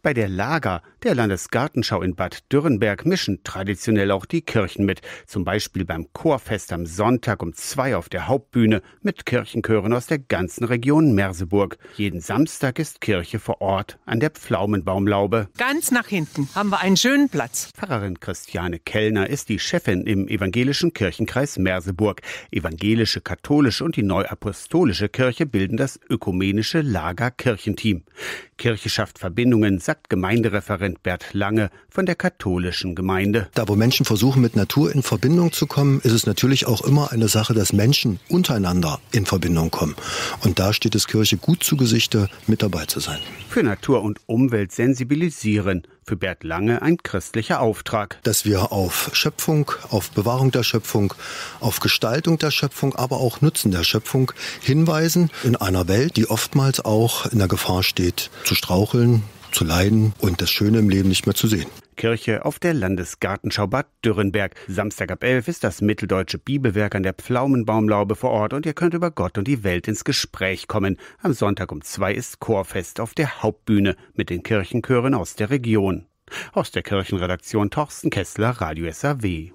Bei der Lager der Landesgartenschau in Bad Dürrenberg mischen traditionell auch die Kirchen mit, zum Beispiel beim Chorfest am Sonntag um zwei auf der Hauptbühne mit Kirchenchören aus der ganzen Region Merseburg. Jeden Samstag ist Kirche vor Ort an der Pflaumenbaumlaube. Ganz nach hinten haben wir einen schönen Platz. Pfarrerin Christiane Kellner ist die Chefin im evangelischen Kirchenkreis Merseburg. Evangelische, katholische und die neuapostolische Kirche bilden das ökumenische Lager Kirchenteam. Kirche schafft Verbindungen, sagt Gemeindereferent Bert Lange von der katholischen Gemeinde. Da, wo Menschen versuchen, mit Natur in Verbindung zu kommen, ist es natürlich auch immer eine Sache, dass Menschen untereinander in Verbindung kommen. Und da steht es Kirche gut zu Gesichte, mit dabei zu sein. Für Natur und Umwelt sensibilisieren für Bert Lange ein christlicher Auftrag. Dass wir auf Schöpfung, auf Bewahrung der Schöpfung, auf Gestaltung der Schöpfung, aber auch Nutzen der Schöpfung hinweisen in einer Welt, die oftmals auch in der Gefahr steht, zu straucheln, zu leiden und das Schöne im Leben nicht mehr zu sehen. Kirche auf der Landesgartenschau Bad Dürrenberg. Samstag ab 11 ist das mitteldeutsche Bibelwerk an der Pflaumenbaumlaube vor Ort und ihr könnt über Gott und die Welt ins Gespräch kommen. Am Sonntag um 2 ist Chorfest auf der Hauptbühne mit den Kirchenchören aus der Region. Aus der Kirchenredaktion Torsten Kessler, Radio SAW.